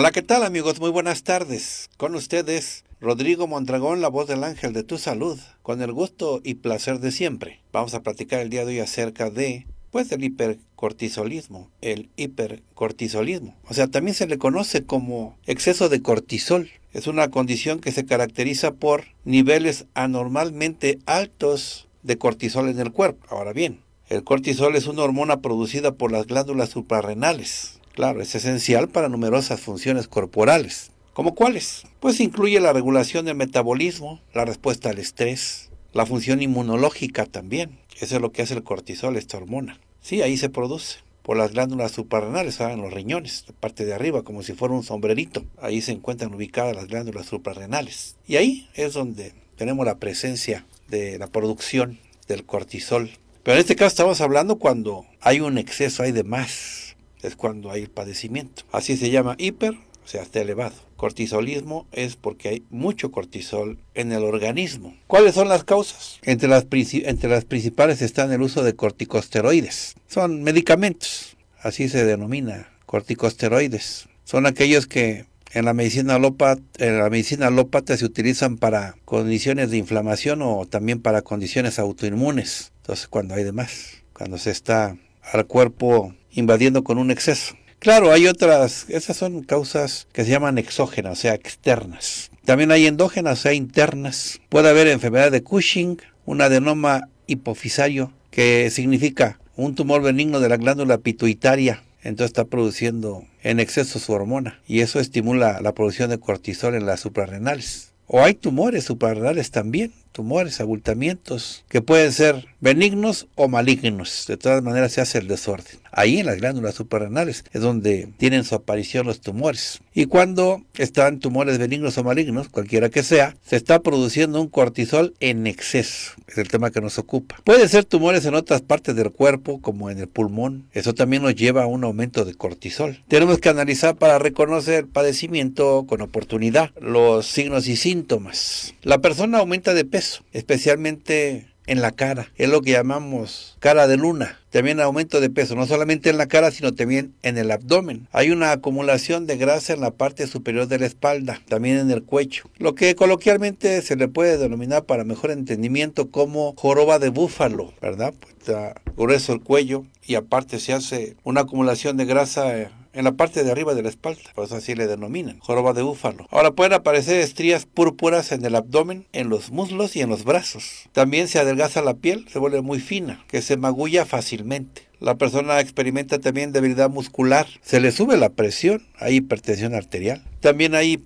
Hola, ¿qué tal amigos? Muy buenas tardes. Con ustedes, Rodrigo Mondragón, la voz del ángel de tu salud, con el gusto y placer de siempre. Vamos a platicar el día de hoy acerca de, pues, del hipercortisolismo. El hipercortisolismo. O sea, también se le conoce como exceso de cortisol. Es una condición que se caracteriza por niveles anormalmente altos de cortisol en el cuerpo. Ahora bien, el cortisol es una hormona producida por las glándulas suprarrenales Claro, es esencial para numerosas funciones corporales. ¿Como cuáles? Pues incluye la regulación del metabolismo, la respuesta al estrés, la función inmunológica también. Eso es lo que hace el cortisol, esta hormona. Sí, ahí se produce por las glándulas suprarrenales, ¿sabes? en los riñones, la parte de arriba, como si fuera un sombrerito. Ahí se encuentran ubicadas las glándulas suprarrenales. Y ahí es donde tenemos la presencia de la producción del cortisol. Pero en este caso estamos hablando cuando hay un exceso, hay de más es cuando hay padecimiento. Así se llama hiper, o sea, está elevado. Cortisolismo es porque hay mucho cortisol en el organismo. ¿Cuáles son las causas? Entre las, principales están el uso de corticosteroides. Son medicamentos, así se denomina, corticosteroides. Son aquellos que en la medicina alópata, en la medicina alópata se utilizan para condiciones de inflamación o también para condiciones autoinmunes. Entonces, cuando hay demás, cuando se está al cuerpo invadiendo con un exceso. Claro, hay otras, esas son causas que se llaman exógenas, o sea, externas. También hay endógenas, o sea, internas. Puede haber enfermedad de Cushing, un adenoma hipofisario, que significa un tumor benigno de la glándula pituitaria. Entonces está produciendo en exceso su hormona y eso estimula la producción de cortisol en las suprarrenales. O hay tumores suprarrenales también, tumores, abultamientos, que pueden ser benignos o malignos. De todas maneras se hace el desorden. Ahí en las glándulas suprarrenales es donde tienen su aparición los tumores. Y cuando están tumores benignos o malignos, cualquiera que sea, se está produciendo un cortisol en exceso. Es el tema que nos ocupa. Puede ser tumores en otras partes del cuerpo, como en el pulmón. Eso también nos lleva a un aumento de cortisol. Tenemos que analizar para reconocer el padecimiento con oportunidad, los signos y síntomas. La persona aumenta de peso, especialmente en la cara. Es lo que llamamos cara de luna. También aumento de peso, no solamente en la cara, sino también en el abdomen. Hay una acumulación de grasa en la parte superior de la espalda, también en el cuello. Lo que coloquialmente se le puede denominar para mejor entendimiento como joroba de búfalo, ¿verdad? Pues grueso el cuello y aparte se hace una acumulación de grasa en la parte de arriba de la espalda, por eso así le denominan, joroba de búfalo. Ahora pueden aparecer estrías púrpuras en el abdomen, en los muslos y en los brazos. También se adelgaza la piel, se vuelve muy fina, que se magulla fácilmente la persona experimenta también debilidad muscular, se le sube la presión, hay hipertensión arterial. También hay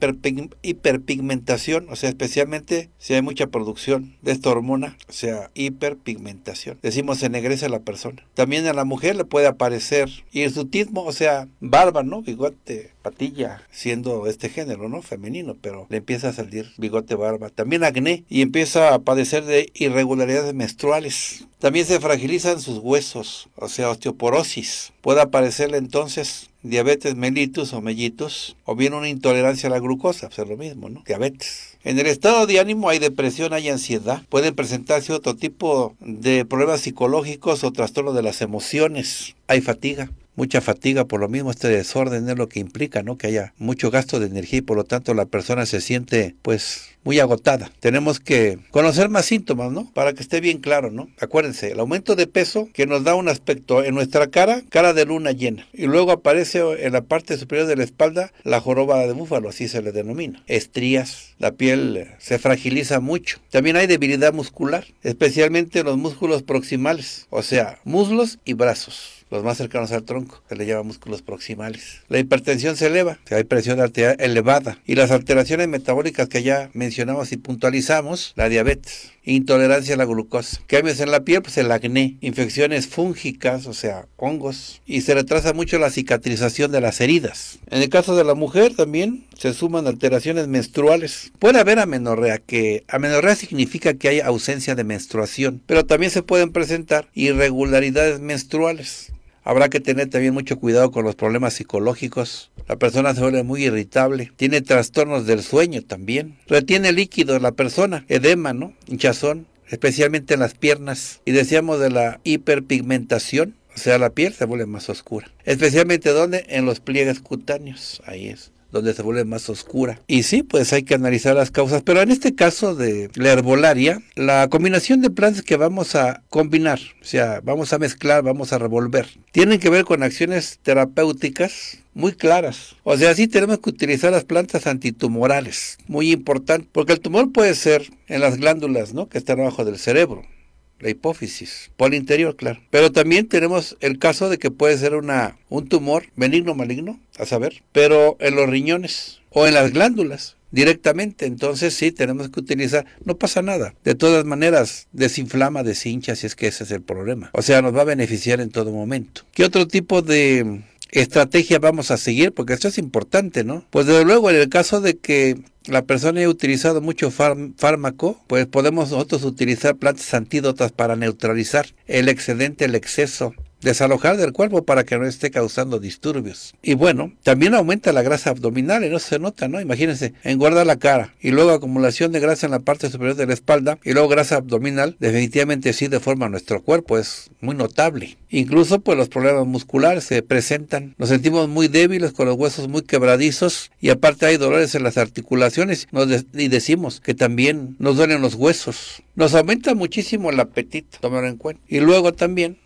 hiperpigmentación, o sea, especialmente si hay mucha producción de esta hormona, o sea, hiperpigmentación. Decimos ennegrece a la persona. También a la mujer le puede aparecer hirsutismo, o sea, barba, ¿no? Bigote, patilla, siendo este género, ¿no? Femenino, pero le empieza a salir bigote, barba, también acné y empieza a padecer de irregularidades menstruales. También se fragilizan sus huesos, o sea, osteoporosis. Puede aparecerle entonces diabetes mellitus o mellitus, o bien una intolerancia a la glucosa, pues es lo mismo, ¿no? Diabetes. En el estado de ánimo hay depresión, hay ansiedad. Pueden presentarse otro tipo de problemas psicológicos o trastornos de las emociones. Hay fatiga mucha fatiga, por lo mismo este desorden es lo que implica, ¿no? Que haya mucho gasto de energía y por lo tanto la persona se siente pues muy agotada. Tenemos que conocer más síntomas, ¿no? Para que esté bien claro, ¿no? Acuérdense, el aumento de peso que nos da un aspecto en nuestra cara, cara de luna llena. Y luego aparece en la parte superior de la espalda la joroba de búfalo, así se le denomina. Estrías, la piel se fragiliza mucho. También hay debilidad muscular, especialmente en los músculos proximales, o sea, muslos y brazos los más cercanos al tronco, se le llama músculos proximales. La hipertensión se eleva, hay presión arterial elevada y las alteraciones metabólicas que ya mencionamos y puntualizamos, la diabetes, intolerancia a la glucosa, cambios en la piel, pues el acné, infecciones fúngicas, o sea, hongos, y se retrasa mucho la cicatrización de las heridas. En el caso de la mujer también se suman alteraciones menstruales. Puede haber amenorrea, que amenorrea significa que hay ausencia de menstruación, pero también se pueden presentar irregularidades menstruales Habrá que tener también mucho cuidado con los problemas psicológicos. La persona se vuelve muy irritable. Tiene trastornos del sueño también. Retiene líquido la persona. Edema, ¿no? Hinchazón. Especialmente en las piernas. Y decíamos de la hiperpigmentación. O sea, la piel se vuelve más oscura. Especialmente donde? En los pliegues cutáneos. Ahí es donde se vuelve más oscura. Y sí, pues hay que analizar las causas, pero en este caso de la herbolaria, la combinación de plantas que vamos a combinar, o sea, vamos a mezclar, vamos a revolver, tienen que ver con acciones terapéuticas muy claras. O sea, sí tenemos que utilizar las plantas antitumorales, muy importante, porque el tumor puede ser en las glándulas, ¿no? Que están abajo del cerebro la hipófisis, por el interior, claro. Pero también tenemos el caso de que puede ser una, un tumor benigno maligno, a saber, pero en los riñones o en las glándulas directamente. Entonces sí, tenemos que utilizar, no pasa nada. De todas maneras, desinflama, deshincha, si es que ese es el problema. O sea, nos va a beneficiar en todo momento. ¿Qué otro tipo de estrategia vamos a seguir? Porque esto es importante, ¿no? Pues desde luego, en el caso de que la persona ha utilizado mucho fármaco, pues podemos nosotros utilizar plantas antídotas para neutralizar el excedente, el exceso desalojar del cuerpo para que no esté causando disturbios. Y bueno, también aumenta la grasa abdominal y no se nota, ¿no? Imagínense, engorda la cara y luego acumulación de grasa en la parte superior de la espalda y luego grasa abdominal, definitivamente sí deforma nuestro cuerpo, es muy notable. Incluso pues los problemas musculares se presentan, nos sentimos muy débiles con los huesos muy quebradizos y aparte hay dolores en las articulaciones y decimos que también nos duelen los huesos. Nos aumenta muchísimo el apetito, tomar en cuenta. Y luego también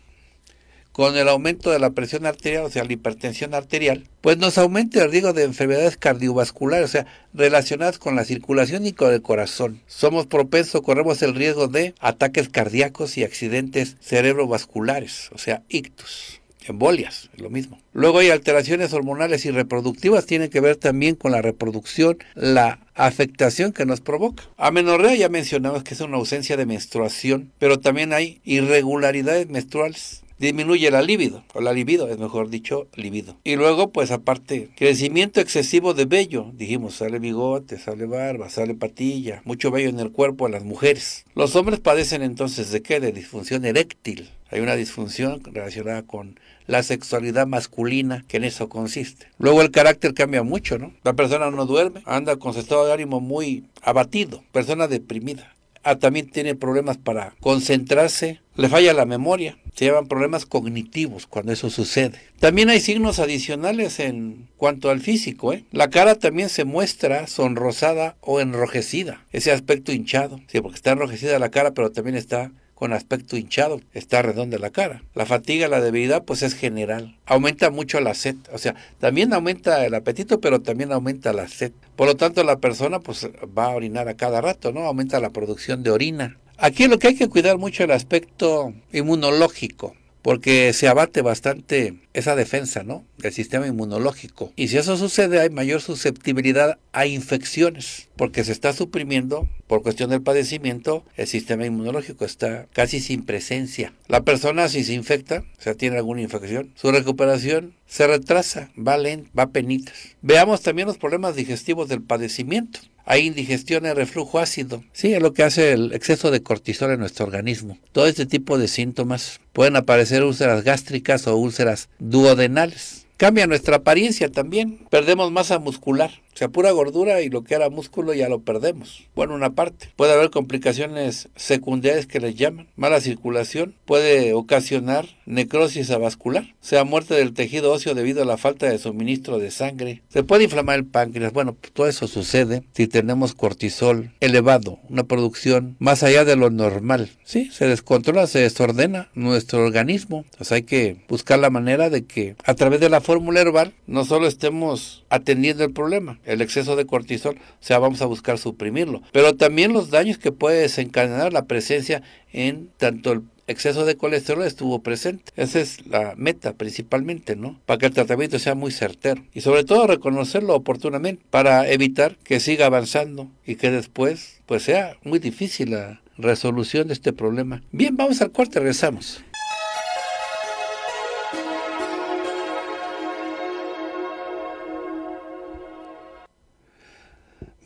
con el aumento de la presión arterial, o sea, la hipertensión arterial, pues nos aumenta el riesgo de enfermedades cardiovasculares, o sea, relacionadas con la circulación y con el corazón. Somos propensos, corremos el riesgo de ataques cardíacos y accidentes cerebrovasculares, o sea, ictus embolias, lo mismo. Luego hay alteraciones hormonales y reproductivas, tienen que ver también con la reproducción, la afectación que nos provoca. Amenorrea ya mencionamos que es una ausencia de menstruación, pero también hay irregularidades menstruales disminuye la libido, o la libido, es mejor dicho, libido. Y luego, pues aparte, crecimiento excesivo de vello, dijimos, sale bigote, sale barba, sale patilla, mucho vello en el cuerpo a las mujeres. Los hombres padecen entonces de qué? De disfunción eréctil. Hay una disfunción relacionada con la sexualidad masculina, que en eso consiste. Luego el carácter cambia mucho, ¿no? La persona no duerme, anda con su estado de ánimo muy abatido, persona deprimida. Ah, también tiene problemas para concentrarse, le falla la memoria, se llevan problemas cognitivos cuando eso sucede. También hay signos adicionales en cuanto al físico. ¿eh? La cara también se muestra sonrosada o enrojecida, ese aspecto hinchado. Sí, porque está enrojecida la cara, pero también está con aspecto hinchado, está redonda la cara. La fatiga, la debilidad, pues es general. Aumenta mucho la sed, o sea, también aumenta el apetito, pero también aumenta la sed. Por lo tanto, la persona pues va a orinar a cada rato, ¿no? Aumenta la producción de orina. Aquí lo que hay que cuidar mucho es el aspecto inmunológico porque se abate bastante esa defensa, ¿no? Del sistema inmunológico. Y si eso sucede, hay mayor susceptibilidad a infecciones, porque se está suprimiendo, por cuestión del padecimiento, el sistema inmunológico está casi sin presencia. La persona si se infecta, o sea, tiene alguna infección, su recuperación se retrasa, va lento, va penitas. Veamos también los problemas digestivos del padecimiento. Hay indigestión, y reflujo ácido. Sí, es lo que hace el exceso de cortisol en nuestro organismo. Todo este tipo de síntomas pueden aparecer úlceras gástricas o úlceras duodenales. Cambia nuestra apariencia también. Perdemos masa muscular sea, pura gordura y lo que era músculo ya lo perdemos. Bueno, una parte. Puede haber complicaciones secundarias que les llaman. Mala circulación puede ocasionar necrosis avascular, sea, muerte del tejido óseo debido a la falta de suministro de sangre. Se puede inflamar el páncreas. Bueno, todo eso sucede si tenemos cortisol elevado, una producción más allá de lo normal. Sí, se descontrola, se desordena nuestro organismo. Entonces hay que buscar la manera de que a través de la fórmula herbal no solo estemos atendiendo el problema, el exceso de cortisol, o sea, vamos a buscar suprimirlo. Pero también los daños que puede desencadenar la presencia en tanto el exceso de colesterol estuvo presente. Esa es la meta principalmente, ¿no? Para que el tratamiento sea muy certero y sobre todo reconocerlo oportunamente para evitar que siga avanzando y que después pues sea muy difícil la resolución de este problema. Bien, vamos al corte, regresamos.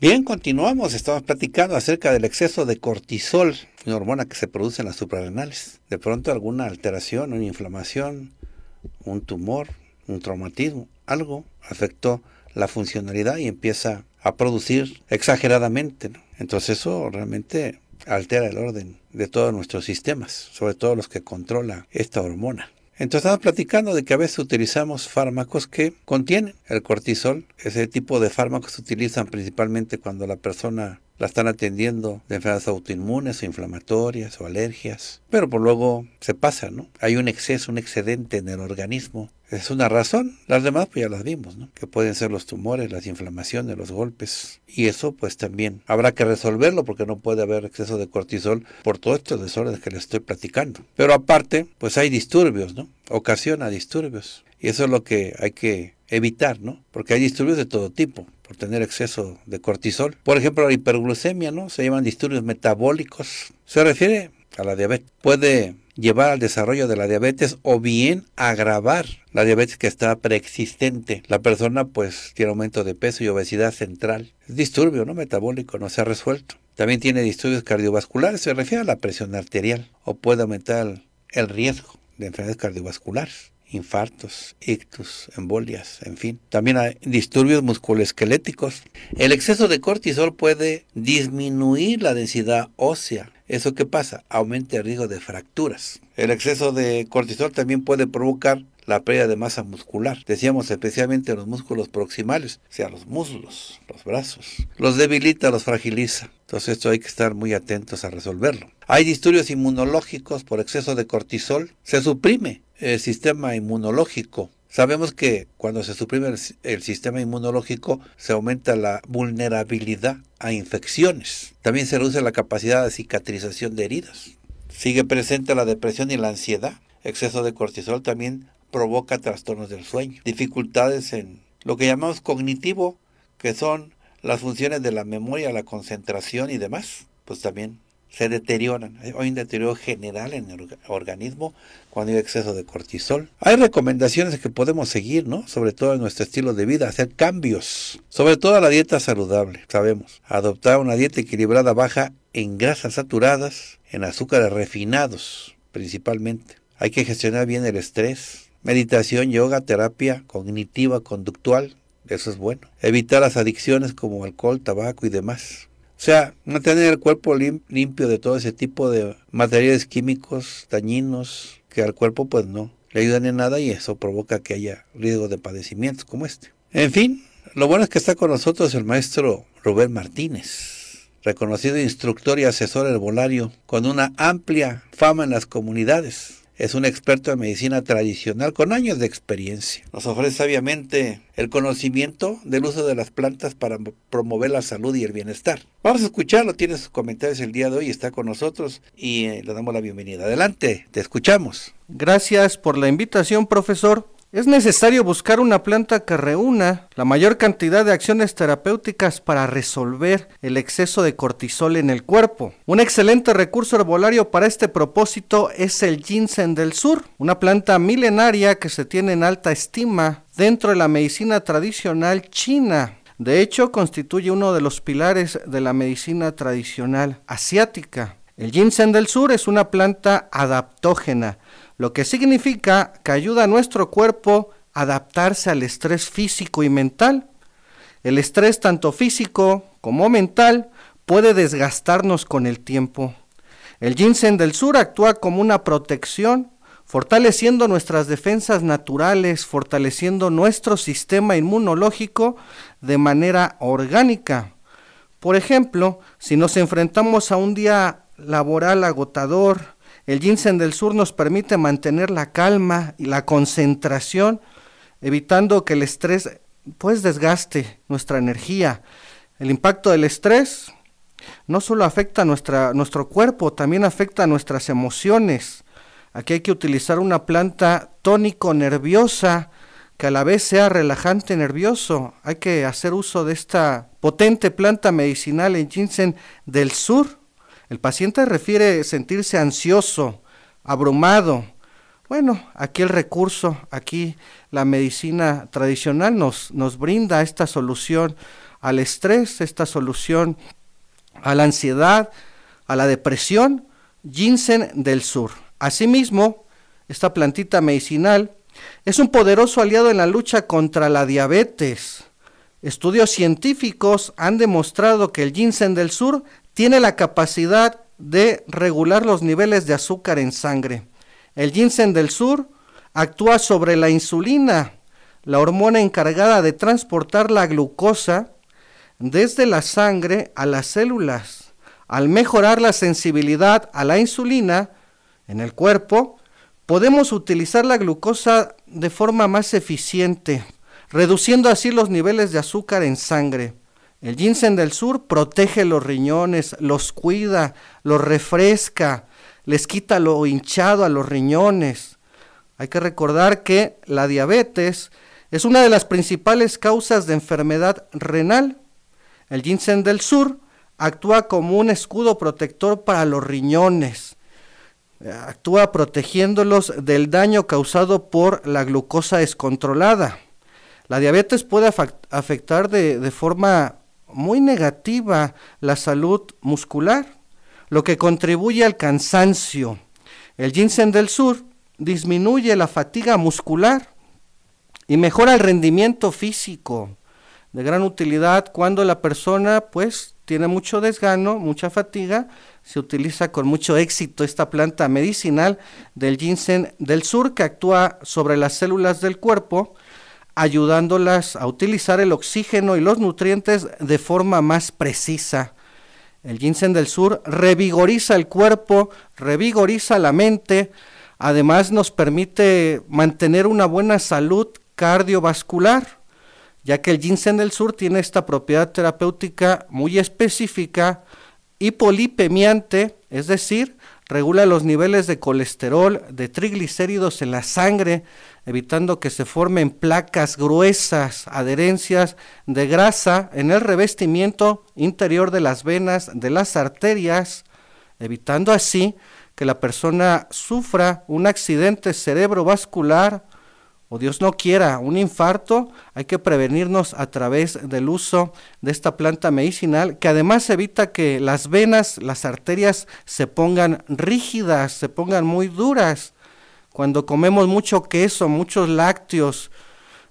Bien, continuamos. Estamos platicando acerca del exceso de cortisol, una hormona que se produce en las suprarrenales. De pronto alguna alteración, una inflamación, un tumor, un traumatismo, algo afectó la funcionalidad y empieza a producir exageradamente. Entonces eso realmente altera el orden de todos nuestros sistemas, sobre todo los que controla esta hormona. Entonces estamos platicando de que a veces utilizamos fármacos que contienen el cortisol. Ese tipo de fármacos se utilizan principalmente cuando la persona la están atendiendo de enfermedades autoinmunes, o inflamatorias o alergias. Pero por luego se pasa, ¿no? Hay un exceso, un excedente en el organismo. Es una razón. Las demás pues ya las vimos, ¿no? Que pueden ser los tumores, las inflamaciones, los golpes. Y eso pues también habrá que resolverlo porque no puede haber exceso de cortisol por todos estos desórdenes que les estoy platicando. Pero aparte pues hay disturbios, ¿no? Ocasiona disturbios. Y eso es lo que hay que evitar, ¿no? Porque hay disturbios de todo tipo por tener exceso de cortisol. Por ejemplo, la hiperglucemia, ¿no? Se llaman disturbios metabólicos. Se refiere a la diabetes. Puede llevar al desarrollo de la diabetes o bien agravar la diabetes que está preexistente. La persona pues tiene aumento de peso y obesidad central. Es disturbio, ¿no? Metabólico, no se ha resuelto. También tiene disturbios cardiovasculares, se refiere a la presión arterial o puede aumentar el riesgo de enfermedades cardiovasculares infartos, ictus, embolias, en fin. También hay disturbios musculoesqueléticos. El exceso de cortisol puede disminuir la densidad ósea. ¿Eso qué pasa? Aumenta el riesgo de fracturas. El exceso de cortisol también puede provocar la pérdida de masa muscular. Decíamos especialmente los músculos proximales, o sea, los muslos, los brazos. Los debilita, los fragiliza. Entonces esto hay que estar muy atentos a resolverlo. Hay disturbios inmunológicos por exceso de cortisol. Se suprime el sistema inmunológico. Sabemos que cuando se suprime el, sistema inmunológico se aumenta la vulnerabilidad a infecciones. También se reduce la capacidad de cicatrización de heridas. Sigue presente la depresión y la ansiedad. Exceso de cortisol también provoca trastornos del sueño. Dificultades en lo que llamamos cognitivo, que son las funciones de la memoria, la concentración y demás, pues también se deterioran. Hay un deterioro general en el organismo cuando hay exceso de cortisol. Hay recomendaciones que podemos seguir, ¿no? Sobre todo en nuestro estilo de vida, hacer cambios. Sobre todo la dieta saludable, sabemos. Adoptar una dieta equilibrada baja en grasas saturadas, en azúcares refinados, principalmente. Hay que gestionar bien el estrés. Meditación, yoga, terapia cognitiva, conductual. Eso es bueno. Evitar las adicciones como alcohol, tabaco y demás. O sea, mantener el cuerpo limpio de todo ese tipo de materiales químicos dañinos que al cuerpo pues no le ayudan en nada y eso provoca que haya riesgo de padecimientos como este. En fin, lo bueno es que está con nosotros el maestro Robert Martínez, reconocido instructor y asesor herbolario con una amplia fama en las comunidades es un experto en medicina tradicional con años de experiencia. Nos ofrece sabiamente el conocimiento del uso de las plantas para promover la salud y el bienestar. Vamos a escucharlo, tiene sus comentarios el día de hoy, está con nosotros y eh, le damos la bienvenida. Adelante, te escuchamos. Gracias por la invitación, profesor. Es necesario buscar una planta que reúna la mayor cantidad de acciones terapéuticas para resolver el exceso de cortisol en el cuerpo. Un excelente recurso herbolario para este propósito es el ginseng del sur, una planta milenaria que se tiene en alta estima dentro de la medicina tradicional china. De hecho, constituye uno de los pilares de la medicina tradicional asiática. El ginseng del sur es una planta adaptógena lo que significa que ayuda a nuestro cuerpo a adaptarse al estrés físico y mental. El estrés tanto físico como mental puede desgastarnos con el tiempo. El ginseng del sur actúa como una protección, fortaleciendo nuestras defensas naturales, fortaleciendo nuestro sistema inmunológico de manera orgánica. Por ejemplo, si nos enfrentamos a un día laboral agotador, el ginseng del sur nos permite mantener la calma y la concentración, evitando que el estrés pues desgaste nuestra energía. El impacto del estrés no solo afecta nuestra, nuestro cuerpo, también afecta a nuestras emociones. Aquí hay que utilizar una planta tónico nerviosa que a la vez sea relajante nervioso. Hay que hacer uso de esta potente planta medicinal el ginseng del sur el paciente refiere sentirse ansioso, abrumado. Bueno, aquí el recurso, aquí la medicina tradicional nos, nos brinda esta solución al estrés, esta solución a la ansiedad, a la depresión, ginseng del sur. Asimismo, esta plantita medicinal es un poderoso aliado en la lucha contra la diabetes. Estudios científicos han demostrado que el ginseng del sur tiene la capacidad de regular los niveles de azúcar en sangre. El ginseng del sur actúa sobre la insulina, la hormona encargada de transportar la glucosa desde la sangre a las células. Al mejorar la sensibilidad a la insulina en el cuerpo, podemos utilizar la glucosa de forma más eficiente, reduciendo así los niveles de azúcar en sangre. El ginseng del sur protege los riñones, los cuida, los refresca, les quita lo hinchado a los riñones. Hay que recordar que la diabetes es una de las principales causas de enfermedad renal. El ginseng del sur actúa como un escudo protector para los riñones. Actúa protegiéndolos del daño causado por la glucosa descontrolada. La diabetes puede afectar de, de forma muy negativa la salud muscular, lo que contribuye al cansancio. El ginseng del sur disminuye la fatiga muscular y mejora el rendimiento físico, de gran utilidad cuando la persona pues tiene mucho desgano, mucha fatiga, se utiliza con mucho éxito esta planta medicinal del ginseng del sur que actúa sobre las células del cuerpo ayudándolas a utilizar el oxígeno y los nutrientes de forma más precisa. El ginseng del sur revigoriza el cuerpo, revigoriza la mente, además nos permite mantener una buena salud cardiovascular, ya que el ginseng del sur tiene esta propiedad terapéutica muy específica, y polipemiante, es decir, regula los niveles de colesterol, de triglicéridos en la sangre, evitando que se formen placas gruesas, adherencias de grasa en el revestimiento interior de las venas, de las arterias, evitando así que la persona sufra un accidente cerebrovascular Dios no quiera, un infarto, hay que prevenirnos a través del uso de esta planta medicinal, que además evita que las venas, las arterias se pongan rígidas, se pongan muy duras. Cuando comemos mucho queso, muchos lácteos,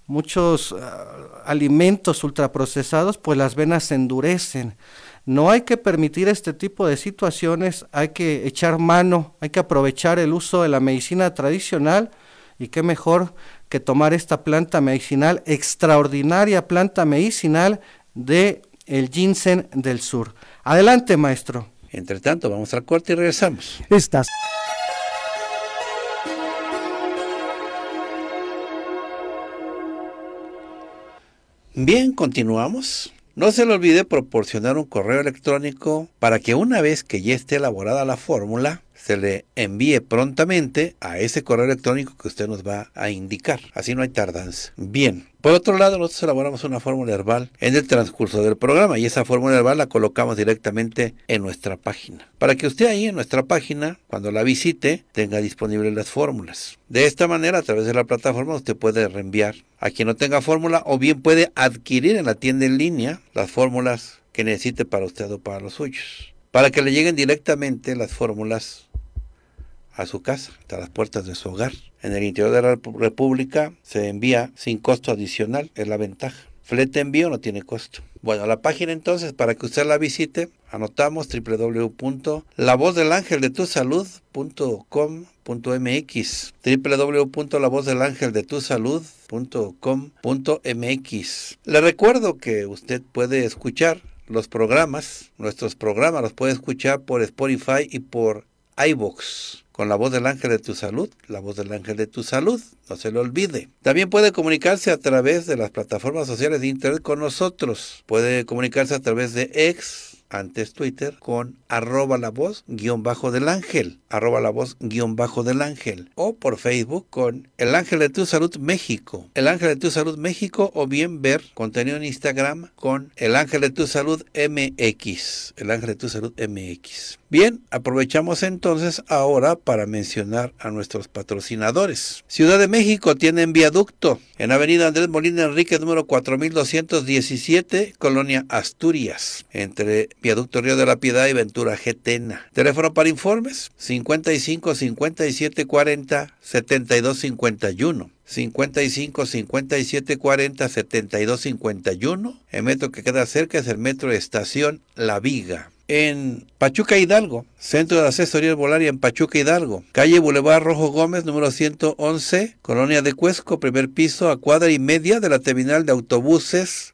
muchos ah, alimentos ultraprocesados, pues las venas se endurecen. No hay que permitir este tipo de situaciones, hay que echar mano, hay que aprovechar el uso de la medicina tradicional y qué mejor que tomar esta planta medicinal, extraordinaria planta medicinal de el ginseng del sur. Adelante, maestro. Entre tanto, vamos al corte y regresamos. Estás. Bien, continuamos. No se le olvide proporcionar un correo electrónico para que una vez que ya esté elaborada la fórmula, se le envíe prontamente a ese correo electrónico que usted nos va a indicar. Así no hay tardanza. Bien, por otro lado, nosotros elaboramos una fórmula herbal en el transcurso del programa y esa fórmula herbal la colocamos directamente en nuestra página. Para que usted ahí en nuestra página, cuando la visite, tenga disponibles las fórmulas. De esta manera, a través de la plataforma, usted puede reenviar a quien no tenga fórmula o bien puede adquirir en la tienda en línea las fórmulas que necesite para usted o para los suyos. Para que le lleguen directamente las fórmulas a su casa, hasta las puertas de su hogar. En el interior de la República se envía sin costo adicional, es la ventaja. Flete envío no tiene costo. Bueno, la página entonces, para que usted la visite, anotamos www.lavozdelangeldetusalud.com.mx www.lavozdelangeldetusalud.com.mx Le recuerdo que usted puede escuchar los programas, nuestros programas los puede escuchar por Spotify y por iVoox con la voz del ángel de tu salud, la voz del ángel de tu salud, no se lo olvide. También puede comunicarse a través de las plataformas sociales de Internet con nosotros. Puede comunicarse a través de X, antes Twitter, con arroba la voz guión bajo del ángel, arroba la voz guión bajo del ángel, o por Facebook con el ángel de tu salud México, el ángel de tu salud México, o bien ver contenido en Instagram con el ángel de tu salud MX, el ángel de tu salud MX. Bien, aprovechamos entonces ahora para mencionar a nuestros patrocinadores. Ciudad de México tienen viaducto en Avenida Andrés Molina Enrique número 4217, Colonia Asturias, entre Piaducto Río de la Piedad y Ventura Getena. Teléfono para informes 55 57 40 72 51. 55 57 40 72 51. El metro que queda cerca es el metro de Estación La Viga en Pachuca Hidalgo, Centro de Asesoría volaria en Pachuca Hidalgo, calle Boulevard Rojo Gómez, número 111, Colonia de Cuesco, primer piso, a cuadra y media de la terminal de autobuses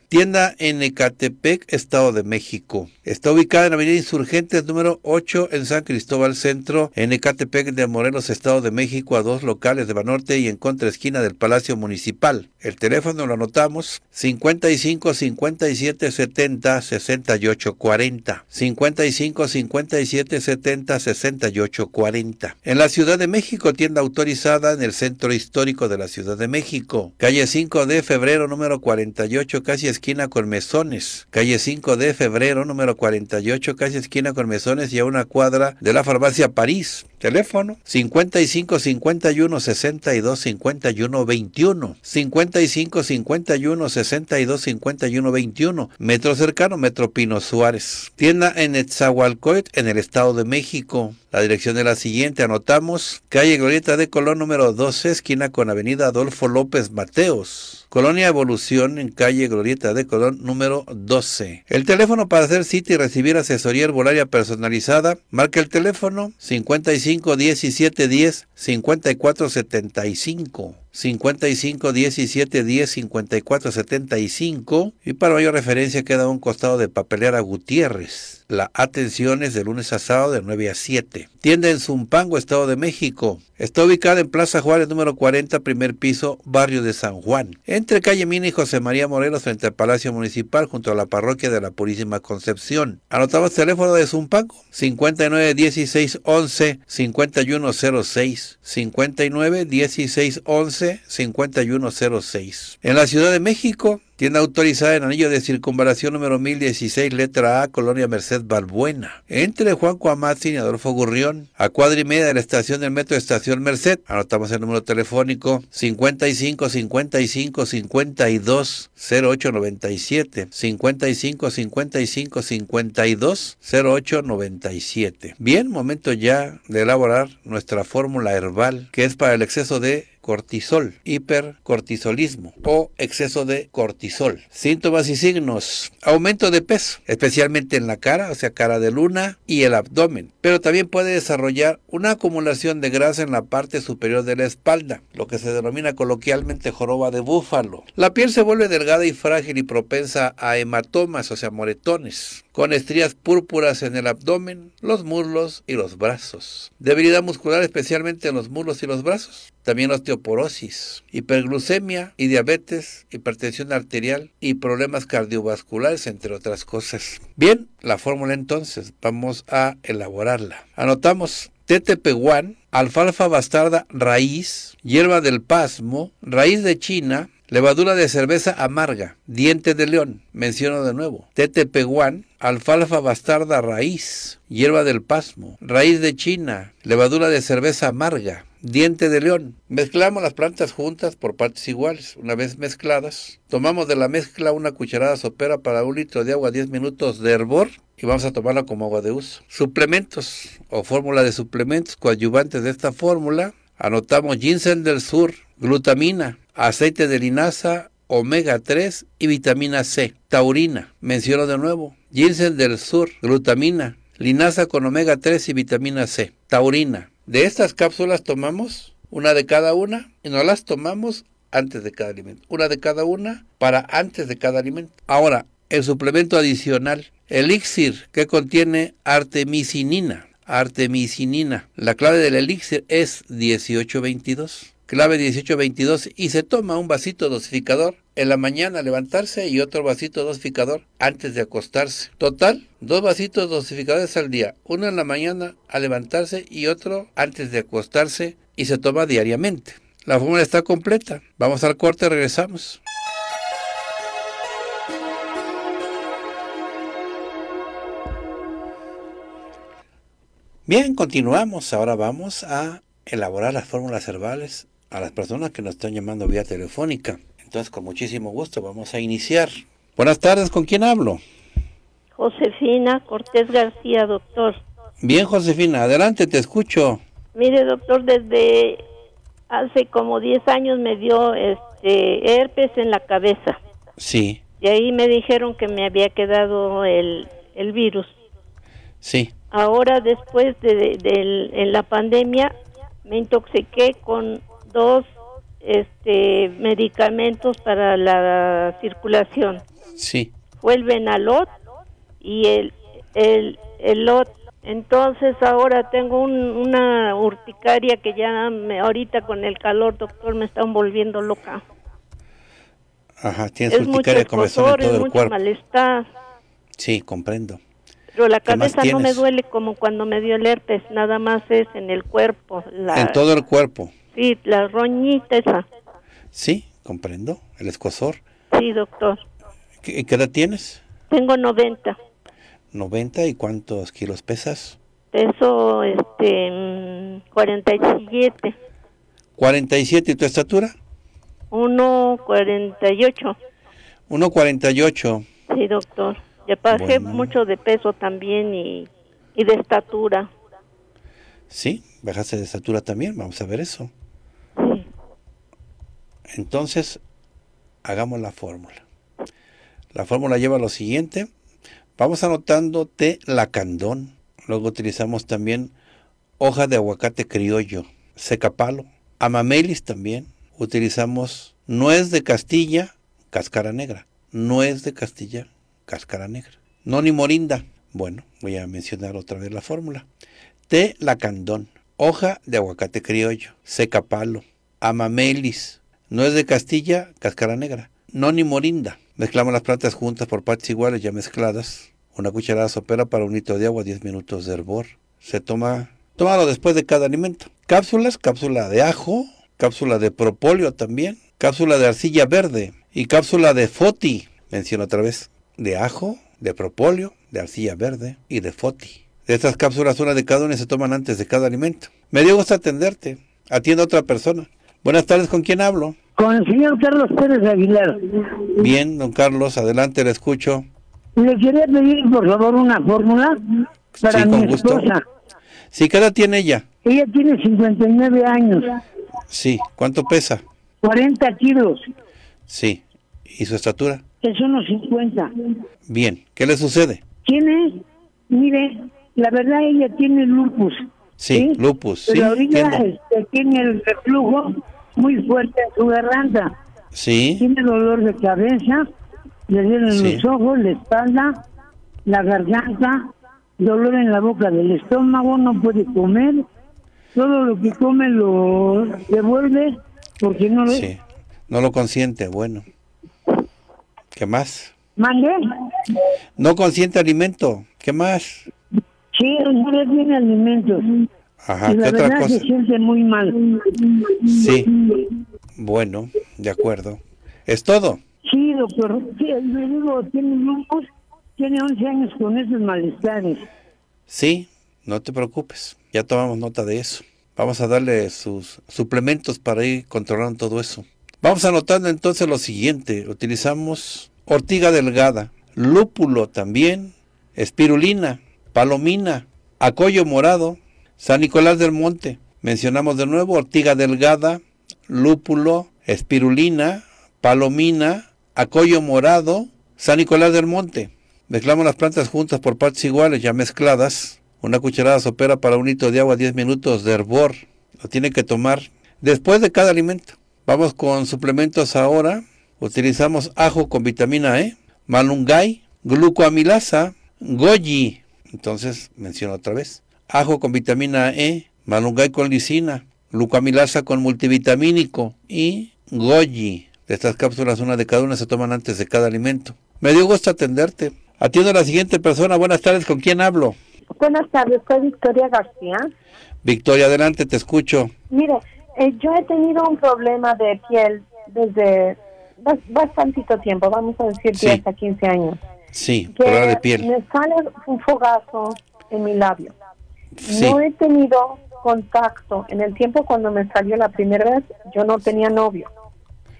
Tienda en Ecatepec, Estado de México. Está ubicada en Avenida Insurgentes número 8 en San Cristóbal Centro, en Ecatepec de Morelos, Estado de México, a dos locales de Banorte y en contra esquina del Palacio Municipal. El teléfono lo anotamos 55 57 70 68 40. 55 57 70 68 40. En la Ciudad de México, tienda autorizada en el Centro Histórico de la Ciudad de México, calle 5 de Febrero número 48, casi esquina esquina con calle 5 de febrero, número 48, calle esquina con y a una cuadra de la farmacia París. Teléfono 55 51 62 51 21. 55 51 62 51 21. Metro cercano, Metro Pino Suárez. Tienda en Ezahualcoet, en el Estado de México. La dirección es la siguiente, anotamos, calle Glorieta de Colón número 12, esquina con avenida Adolfo López Mateos. Colonia Evolución en calle Glorieta de Colón número 12. El teléfono para hacer cita y recibir asesoría herbolaria personalizada, marca el teléfono 55 55 17 10 54 75. 55 17 10 54 75 y para mayor referencia queda un costado de papelear a Gutiérrez. La atención es de lunes a sábado de 9 a 7. Tienda en Zumpango, Estado de México. Está ubicada en Plaza Juárez número 40, primer piso, barrio de San Juan. Entre calle Mina y José María Moreno frente al Palacio Municipal junto a la parroquia de la Purísima Concepción. Anotamos teléfono de Zumpango 59 16 11 51 06 59 16 11 5106 En la Ciudad de México, tienda autorizada en anillo de circunvalación número 1016, letra A, Colonia Merced Balbuena. Entre Juan Cuamazin y Adolfo Gurrión, a cuadra y media de la estación del metro Estación Merced. Anotamos el número telefónico 55 55 52 0897. 55 55 52 0897. Bien, momento ya de elaborar nuestra fórmula herbal, que es para el exceso de cortisol, hipercortisolismo o exceso de cortisol. Síntomas y signos, aumento de peso, especialmente en la cara, o sea, cara de luna y el abdomen, pero también puede desarrollar una acumulación de grasa en la parte superior de la espalda, lo que se denomina coloquialmente joroba de búfalo. La piel se vuelve delgada y frágil y propensa a hematomas, o sea, moretones, con estrías púrpuras en el abdomen, los muslos y los brazos. Debilidad muscular especialmente en los muslos y los brazos también osteoporosis, hiperglucemia y diabetes, hipertensión arterial y problemas cardiovasculares, entre otras cosas. Bien, la fórmula entonces, vamos a elaborarla. Anotamos TTP1, alfalfa bastarda raíz, hierba del pasmo, raíz de China, Levadura de cerveza amarga, diente de león, menciono de nuevo. TTP1, alfalfa bastarda raíz, hierba del pasmo, raíz de China, levadura de cerveza amarga, diente de león. Mezclamos las plantas juntas por partes iguales. Una vez mezcladas, tomamos de la mezcla una cucharada sopera para un litro de agua 10 minutos de hervor y vamos a tomarla como agua de uso. Suplementos o fórmula de suplementos coadyuvantes de esta fórmula. Anotamos ginseng del sur, glutamina, aceite de linaza, omega 3 y vitamina C, taurina. Menciono de nuevo, ginseng del sur, glutamina, linaza con omega 3 y vitamina C, taurina, de estas cápsulas tomamos una de cada una y no las tomamos antes de cada alimento. Una de cada una para antes de cada alimento. Ahora, el suplemento adicional, elixir que contiene artemisinina. Artemisinina. La clave del elixir es 1822 clave 1822, y se toma un vasito dosificador en la mañana a levantarse y otro vasito dosificador antes de acostarse. Total, dos vasitos dosificadores al día, uno en la mañana a levantarse y otro antes de acostarse y se toma diariamente. La fórmula está completa. Vamos al corte, regresamos. Bien, continuamos. Ahora vamos a elaborar las fórmulas herbales a las personas que nos están llamando vía telefónica. Entonces, con muchísimo gusto, vamos a iniciar. Buenas tardes, ¿con quién hablo? Josefina Cortés García, doctor. Bien, Josefina, adelante, te escucho. Mire, doctor, desde hace como 10 años me dio este herpes en la cabeza. Sí. Y ahí me dijeron que me había quedado el, el virus. Sí. Ahora, después de, de la pandemia, me intoxiqué con dos este, medicamentos para la circulación. Sí. vuelven el y el, el, Lot. Entonces ahora tengo una urticaria que ya me, ahorita con el calor, doctor, me están volviendo loca. Ajá, es urticaria mucho todo el cuerpo. malestar. Sí, comprendo. Pero la cabeza no me duele como cuando me dio el herpes, nada más es en el cuerpo. En todo el cuerpo. Sí, la roñita esa. Sí, comprendo, el escosor. Sí, doctor. ¿Qué, edad tienes? Tengo 90. 90 y cuántos kilos pesas? Peso este 47. Mm, 47 y tu estatura? 1.48. 1.48. Sí, doctor. Ya bajé mucho de peso también y, y de estatura. Sí, bajaste de estatura también, vamos a ver eso. Entonces, hagamos la fórmula. La fórmula lleva lo siguiente. Vamos anotando té lacandón. Luego utilizamos también hoja de aguacate criollo, seca palo. amamelis también. Utilizamos nuez de castilla, cáscara negra. Nuez de castilla, cáscara negra. Noni morinda. Bueno, voy a mencionar otra vez la fórmula. Té lacandón, hoja de aguacate criollo, seca palo. amamelis, no es de Castilla, cáscara negra. No ni morinda. Mezclamos las plantas juntas por partes iguales ya mezcladas. Una cucharada sopera para un litro de agua, 10 minutos de hervor. Se toma, tomado después de cada alimento. Cápsulas, cápsula de ajo, cápsula de propóleo también, cápsula de arcilla verde y cápsula de foti. Menciono otra vez, de ajo, de propóleo, de arcilla verde y de foti. De estas cápsulas, una de cada una se toman antes de cada alimento. Me dio gusto atenderte. ...atiendo a otra persona. Buenas tardes, ¿con quién hablo? Con el señor Carlos Pérez Aguilar. Bien, don Carlos, adelante, le escucho. Le quería pedir, por favor, una fórmula para sí, mi esposa. Sí, ¿qué edad tiene ella? Ella tiene 59 años. Sí, ¿cuánto pesa? 40 kilos. Sí, ¿y su estatura? Es unos 50. Bien, ¿qué le sucede? Tiene, mire, la verdad ella tiene lupus Sí, lupus. Pero ahorita este, tiene el reflujo muy fuerte en su garganta. Sí. Tiene dolor de cabeza, le duelen los ojos, la espalda, la garganta, dolor en la boca del estómago, no puede comer. Todo lo que come lo devuelve porque no lo... Sí. No lo consiente, bueno. ¿Qué más? ¿Mande? No consiente alimento. ¿Qué más? Sí, no les alimentos. Ajá, y la verdad cosa? se siente muy mal. Sí, bueno, de acuerdo. ¿Es todo? Sí, doctor. El le tiene tiene 11 años con esos malestares. Sí, no te preocupes, ya tomamos nota de eso. Vamos a darle sus suplementos para ir controlando todo eso. Vamos anotando entonces lo siguiente. Utilizamos ortiga delgada, lúpulo también, espirulina, Palomina, acollo Morado, San Nicolás del Monte. Mencionamos de nuevo ortiga delgada, lúpulo, espirulina, palomina, acollo morado, San Nicolás del Monte. Mezclamos las plantas juntas por partes iguales, ya mezcladas. Una cucharada sopera para un litro de agua, 10 minutos de hervor. Lo tiene que tomar después de cada alimento. Vamos con suplementos ahora. Utilizamos ajo con vitamina E, malungay, glucoamilasa, goji, entonces, menciono otra vez. Ajo con vitamina E, malungay con lisina, lucamilasa con multivitamínico y goji. De estas cápsulas, una de cada una se toman antes de cada alimento. Me dio gusto atenderte. Atiendo a la siguiente persona. Buenas tardes, ¿con quién hablo? Buenas tardes, soy Victoria García. Victoria, adelante, te escucho. Mire, eh, yo he tenido un problema de piel desde bastante tiempo, vamos a decir 10 hasta 15 años. Sí, Me sale un fogazo en mi labio. No he tenido contacto. En el tiempo cuando me salió la primera vez, yo no tenía novio.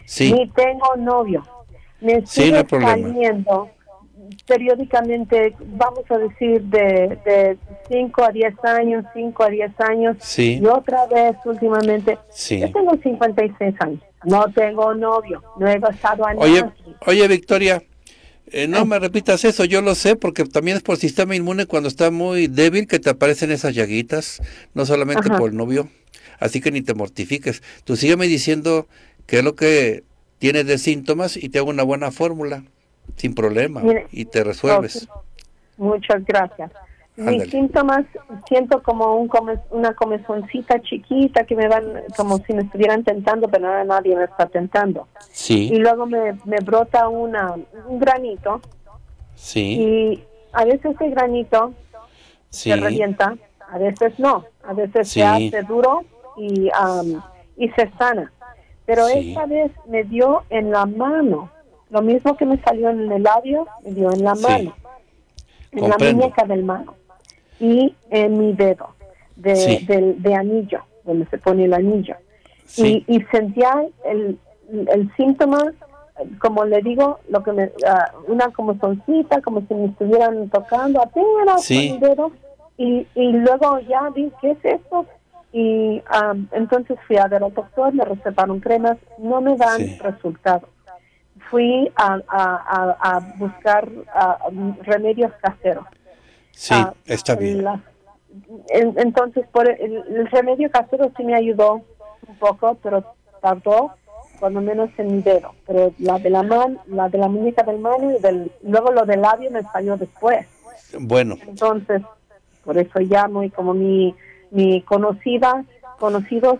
Sí. Ni tengo novio. Me estoy saliendo periódicamente, vamos a decir, de 5 a 10 años, 5 a 10 años. Y otra vez últimamente. Yo tengo 56 años. No tengo novio. No he gastado a Oye, oye Victoria. Eh, no ah. me repitas eso, yo lo sé, porque también es por sistema inmune cuando está muy débil que te aparecen esas llaguitas, no solamente por el novio. Así que ni te mortifiques. Tú sígueme diciendo qué es lo que tienes de síntomas y te hago una buena fórmula, sin problema, y te resuelves. Muchas gracias. Mis síntomas, siento como un una comezoncita chiquita que me van, como si me estuvieran tentando, pero nada, nadie me está tentando. Sí. Y luego me, brota una, un granito. Sí. Y a veces ese granito se revienta, a veces no, a veces se hace duro y, y se sana. Pero esta vez me dio en la mano, lo mismo que me salió en el labio, me dio en la mano, en la muñeca del mano y en mi dedo de, anillo, donde se pone el anillo. Y, sentía el, síntoma, como le digo, lo que me, ah, una como soncita, como si me estuvieran tocando apenas sí. el dedo. Y, luego ya vi, ¿qué es esto? Y entonces fui a ver al doctor, me recetaron cremas, no me dan resultado. Fui a, a, buscar ah, remedios caseros. Sí, ah, está bien. entonces, por el, remedio casero sí me ayudó un poco, pero tardó, cuando menos en mi dedo. Pero la de la mano, la de la muñeca del mano y del, luego lo del labio me salió después. Bueno. Entonces, por eso llamo y como mi, mi conocida, conocidos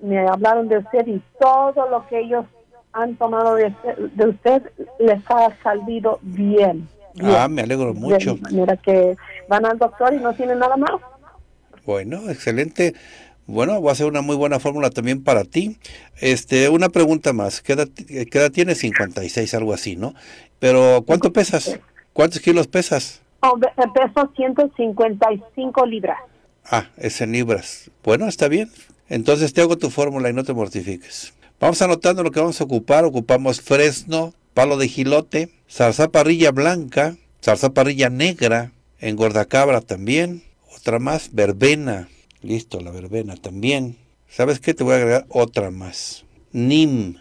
me hablaron de usted y todo lo que ellos han tomado de, de usted les ha salido bien. Ah, me alegro mucho. que van al doctor y no tienen nada malo. Bueno, excelente. Bueno, va a ser una muy buena fórmula también para ti. Este, una pregunta más. ¿Qué edad, qué tienes? 56, algo así, ¿no? Pero ¿cuánto pesas? ¿Cuántos kilos pesas? Eh, peso 155 libras. Ah, es en libras. Bueno, está bien. Entonces te hago tu fórmula y no te mortifiques. Vamos anotando lo que vamos a ocupar. Ocupamos fresno, palo de gilote, salsa parrilla blanca, salsa parrilla negra, cabra también, otra más, verbena, listo, la verbena también. ¿Sabes qué? Te voy a agregar otra más, nim,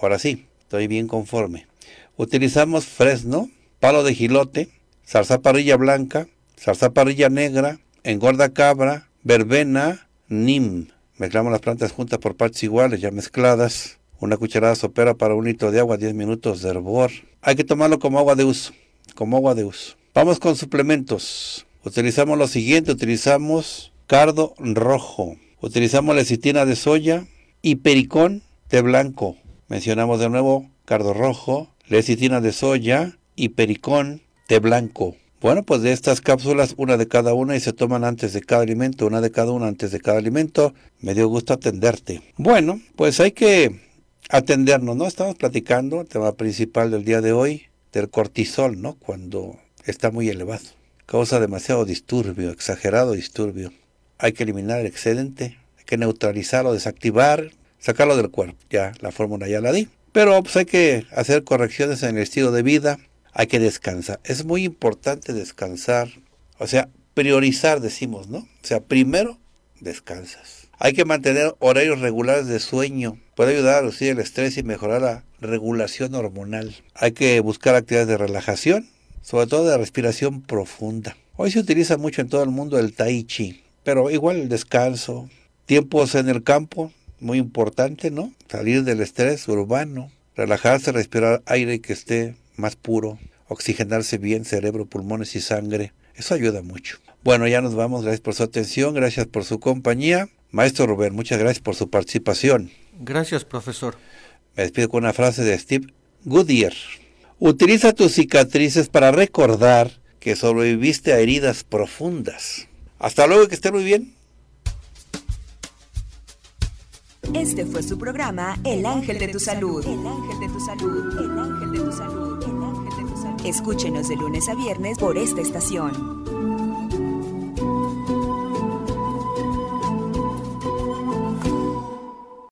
ahora sí, estoy bien conforme. Utilizamos fresno, palo de gilote, salsa parrilla blanca, salsa parrilla negra, engorda cabra, verbena, nim. Mezclamos las plantas juntas por partes iguales, ya mezcladas. Una cucharada sopera para un litro de agua, 10 minutos de hervor. Hay que tomarlo como agua de uso, como agua de uso. Vamos con suplementos. Utilizamos lo siguiente, utilizamos cardo rojo, utilizamos lecitina de soya y pericón de blanco. Mencionamos de nuevo cardo rojo, lecitina de soya y pericón de blanco. Bueno, pues de estas cápsulas, una de cada una y se toman antes de cada alimento, una de cada una antes de cada alimento. Me dio gusto atenderte. Bueno, pues hay que atendernos, ¿no? Estamos platicando, el tema principal del día de hoy, del cortisol, ¿no? Cuando está muy elevado, causa demasiado disturbio, exagerado disturbio. Hay que eliminar el excedente, hay que neutralizarlo, desactivar, sacarlo del cuerpo. Ya la fórmula ya la di. Pero pues hay que hacer correcciones en el estilo de vida, hay que descansar. Es muy importante descansar, o sea, priorizar, decimos, ¿no? O sea, primero descansas. Hay que mantener horarios regulares de sueño, puede ayudar a reducir el estrés y mejorar la regulación hormonal. Hay que buscar actividades de relajación, sobre todo de respiración profunda. Hoy se utiliza mucho en todo el mundo el tai chi, pero igual el descanso, tiempos en el campo, muy importante, ¿no? Salir del estrés urbano, relajarse, respirar aire que esté más puro, oxigenarse bien cerebro, pulmones y sangre. Eso ayuda mucho. Bueno, ya nos vamos. Gracias por su atención, gracias por su compañía. Maestro Rubén, muchas gracias por su participación. Gracias, profesor. Me despido con una frase de Steve Goodyear. Utiliza tus cicatrices para recordar que sobreviviste a heridas profundas. Hasta luego, que estén muy bien. Este fue su programa El Ángel de tu Salud. El Ángel de tu Salud. El Ángel de tu Salud. El Ángel de tu Salud. Escúchenos de lunes a viernes por esta estación.